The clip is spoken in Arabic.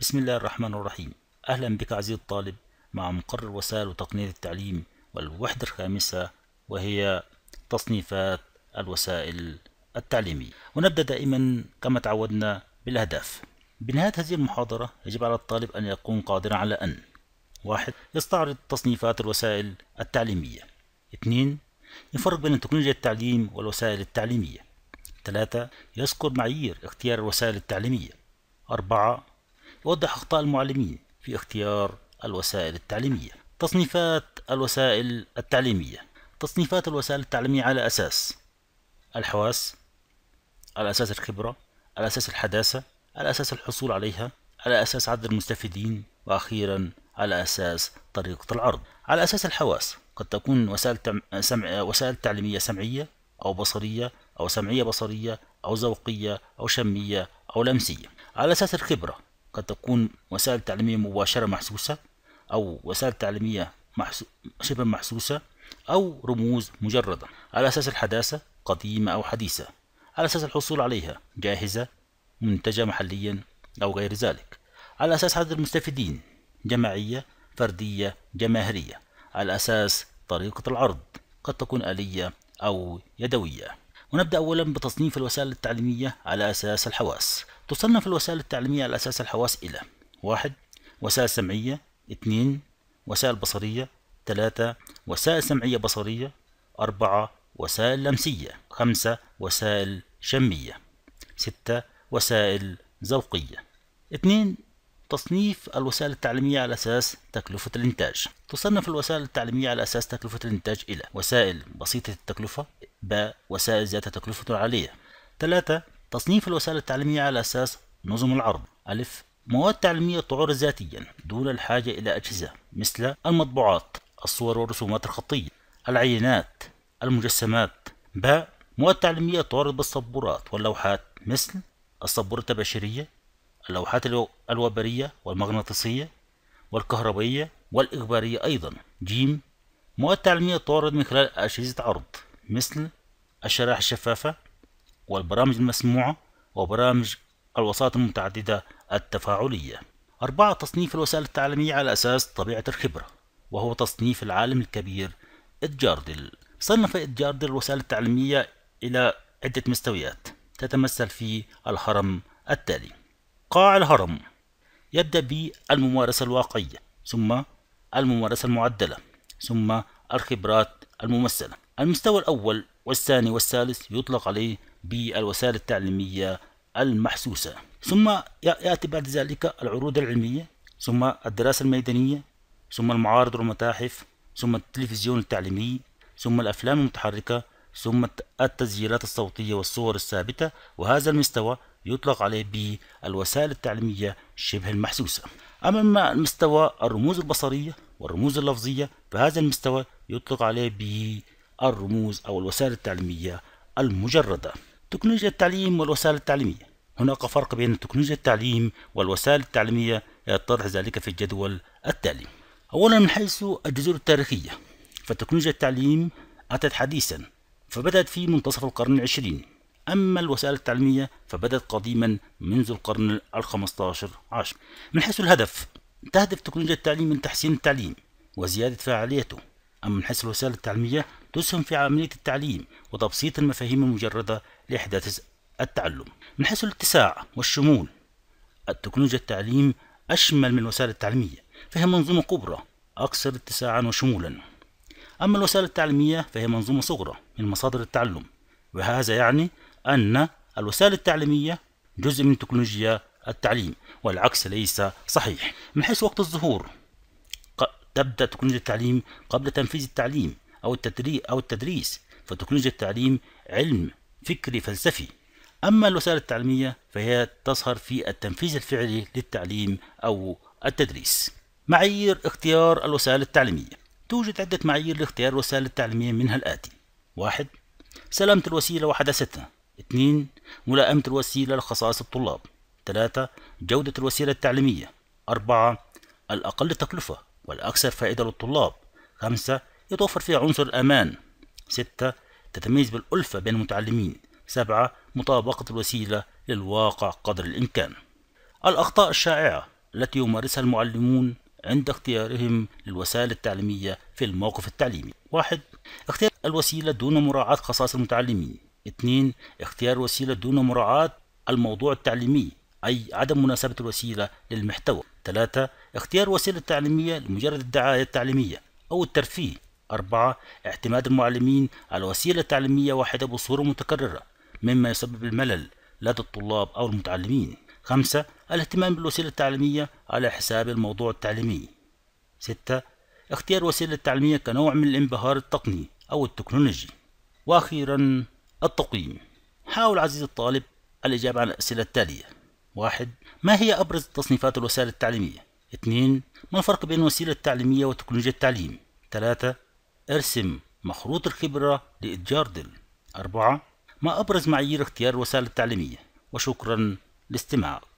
بسم الله الرحمن الرحيم أهلا بك عزيزي الطالب مع مقرر وسائل وتقنية التعليم والوحدة الخامسة وهي تصنيفات الوسائل التعليمية ونبدأ دائما كما تعودنا بالأهداف بنهاية هذه المحاضرة يجب على الطالب أن يكون قادرا على أن واحد يستعرض تصنيفات الوسائل التعليمية اثنين يفرق بين تكنولوجيا التعليم والوسائل التعليمية ثلاثة يذكر معايير اختيار الوسائل التعليمية أربعة يوضح أخطاء المعلمين في اختيار الوسائل التعليمية تصنيفات الوسائل التعليمية تصنيفات الوسائل التعليمية على أساس الحواس على أساس الخبرة على أساس الحداثة على أساس الحصول عليها على أساس عدد المستفيدين وأخيرا على أساس طريقة العرض على أساس الحواس قد تكون وسائل سمع... وسائل تعليمية سمعية أو بصرية أو سمعية بصرية أو ذوقية أو شمية أو لمسية على أساس الخبرة قد تكون وسائل تعليمية مباشرة محسوسة أو وسائل تعليمية محسو... شبه محسوسة أو رموز مجردة على أساس الحداثة قديمة أو حديثة على أساس الحصول عليها جاهزة منتجة محليا أو غير ذلك على أساس عدد المستفيدين جماعية فردية جماهيرية على أساس طريقة العرض قد تكون آلية أو يدوية ونبدأ أولا بتصنيف الوسائل التعليمية على أساس الحواس تصنف الوسائل التعليمية على أساس الحواس إلى واحد وسائل سمعية اثنين وسائل بصرية ثلاثة وسائل سمعية بصرية أربعة وسائل لمسية خمسة وسائل شمية ستة وسائل ذوقية اثنين تصنيف الوسائل التعليمية على أساس تكلفة الإنتاج تصنف الوسائل التعليمية على أساس تكلفة الإنتاج إلى وسائل بسيطة التكلفة ب وسائل ذات تكلفة عالية ثلاثة تصنيف الوسائل التعليمية على أساس نظم العرض أ مواد تعليمية تعرض ذاتيا دون الحاجة إلى أجهزة مثل المطبوعات الصور والرسومات الخطية العينات المجسمات ب مواد تعليمية تعرض بالسبورات واللوحات مثل السبورة التباشيرية اللوحات الوبرية والمغناطيسية والكهربية والإخبارية أيضا ج مواد تعليمية تعرض من خلال أجهزة عرض مثل الشرائح الشفافة والبرامج المسموعة وبرامج الوساطة المتعددة التفاعلية أربعة تصنيف الوسائل التعليمية على أساس طبيعة الخبرة وهو تصنيف العالم الكبير إدجاردل صنف إدجاردل الوسائل التعليمية إلى عدة مستويات تتمثل في الهرم التالي قاع الهرم يبدأ بالممارسة الواقعية ثم الممارسة المعدلة ثم الخبرات الممثلة المستوى الأول والثاني والثالث يطلق عليه بالوسائل التعليمية المحسوسة ثم يأتي بعد ذلك العروض العلمية ثم الدراسة الميدانية ثم المعارض والمتاحف ثم التلفزيون التعليمي ثم الأفلام المتحركة ثم التسجيلات الصوتية والصور الثابتة وهذا المستوى يطلق عليه بالوسائل التعليمية شبه المحسوسة أما مستوى الرموز البصرية والرموز اللفظية فهذا المستوى يطلق عليه الرموز أو الوسائل التعليمية المجردة تكنولوجيا التعليم والوسائل التعليمية هناك فرق بين تكنولوجيا التعليم والوسائل التعليمية يتضح ذلك في الجدول التالي أولا من حيث الجذور التاريخية فتكنولوجيا التعليم أتت حديثا فبدأت في منتصف القرن العشرين أما الوسائل التعليمية فبدأت قديما منذ القرن الخمستاشر عشر عشر من حيث الهدف تهدف تكنولوجيا التعليم من تحسين التعليم وزيادة فعاليته أما من حيث الوسائل التعليمية تسهم في عملية التعليم وتبسيط المفاهيم المجردة لإحداث التعلم من حيث الاتساع والشمول التكنولوجيا التعليم أشمل من الوسائل التعليمية فهي منظومة كبرى أكثر اتساعا وشمولا أما الوسائل التعليمية فهي منظومة صغرى من مصادر التعلم وهذا يعني أن الوسائل التعليمية جزء من تكنولوجيا التعليم والعكس ليس صحيح من حيث وقت الظهور تبدأ تكنولوجيا التعليم قبل تنفيذ التعليم أو التدريس أو التدريس فتكنولوجيا التعليم علم فكري فلسفي أما الوسائل التعليمية فهي تظهر في التنفيذ الفعلي للتعليم أو التدريس معايير اختيار الوسائل التعليمية توجد عدة معايير لاختيار الوسائل التعليمية منها الآتي واحد سلامة الوسيلة وحدثتها اثنين ملائمة الوسيلة لخصائص الطلاب ثلاثة جودة الوسيلة التعليمية أربعة الأقل تكلفة والأكثر فائدة للطلاب خمسة يتوفر فيها عنصر الأمان ستة تتميز بالألفة بين المتعلمين سبعة مطابقة الوسيلة للواقع قدر الإمكان الأخطاء الشائعة التي يمارسها المعلمون عند اختيارهم للوسائل التعليمية في الموقف التعليمي واحد اختيار الوسيلة دون مراعاة خصائص المتعلمين اثنين اختيار الوسيلة دون مراعاة الموضوع التعليمي أي عدم مناسبة الوسيلة للمحتوى ثلاثة اختيار وسيلة تعليمية لمجرد الدعاية التعليمية أو الترفيه أربعة اعتماد المعلمين على وسيلة تعليمية واحدة بصورة متكررة مما يسبب الملل لدى الطلاب أو المتعلمين خمسة الاهتمام بالوسيلة التعليمية على حساب الموضوع التعليمي ستة اختيار وسيلة التعليمية كنوع من الانبهار التقني أو التكنولوجي وأخيرا التقييم حاول عزيزي الطالب الإجابة عن الأسئلة التالية واحد ما هي أبرز تصنيفات الوسائل التعليمية؟ اثنين ما الفرق بين الوسيلة التعليمية وتكنولوجيا التعليم؟ ثلاثة ارسم مخروط الخبرة لإتجاردل أربعة ما أبرز معايير اختيار الوسائل التعليمية وشكرا لاستماعك